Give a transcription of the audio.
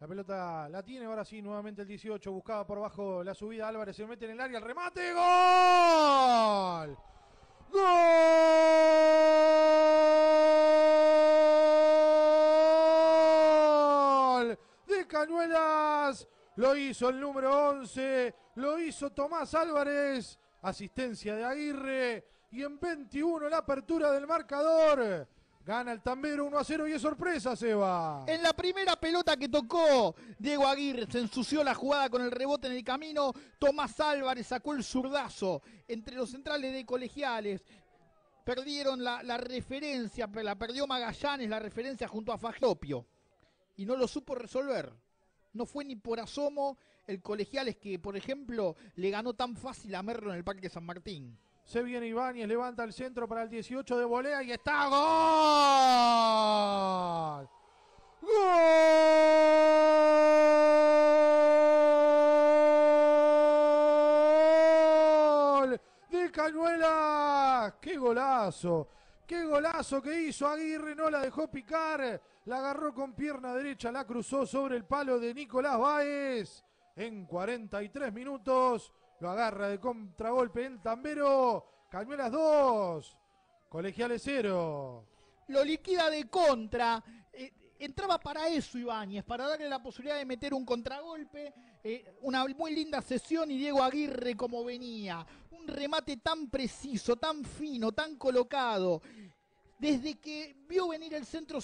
La pelota la tiene ahora sí nuevamente el 18. Buscaba por bajo la subida. Álvarez se mete en el área. El remate. ¡Gol! ¡Gol! De Cañuelas. Lo hizo el número 11. Lo hizo Tomás Álvarez. Asistencia de Aguirre. Y en 21 la apertura del marcador. Gana el tambero 1 a 0 y es sorpresa, Seba. En la primera pelota que tocó, Diego Aguirre se ensució la jugada con el rebote en el camino. Tomás Álvarez sacó el zurdazo entre los centrales de colegiales. Perdieron la, la referencia, la perdió Magallanes, la referencia junto a Fajlopio. Y no lo supo resolver. No fue ni por asomo el colegiales que, por ejemplo, le ganó tan fácil a Merlo en el Parque San Martín. Se viene Ibáñez, levanta el centro para el 18 de volea y está gol. ¡Gol! De Cañuela. ¡Qué golazo! ¡Qué golazo que hizo Aguirre! No la dejó picar. La agarró con pierna derecha, la cruzó sobre el palo de Nicolás Báez. En 43 minutos. Lo agarra de contragolpe el tambero. las dos Colegiales cero. Lo liquida de contra. Eh, entraba para eso Ibáñez, para darle la posibilidad de meter un contragolpe, eh, una muy linda sesión y Diego Aguirre como venía, un remate tan preciso, tan fino, tan colocado, desde que vio venir el centro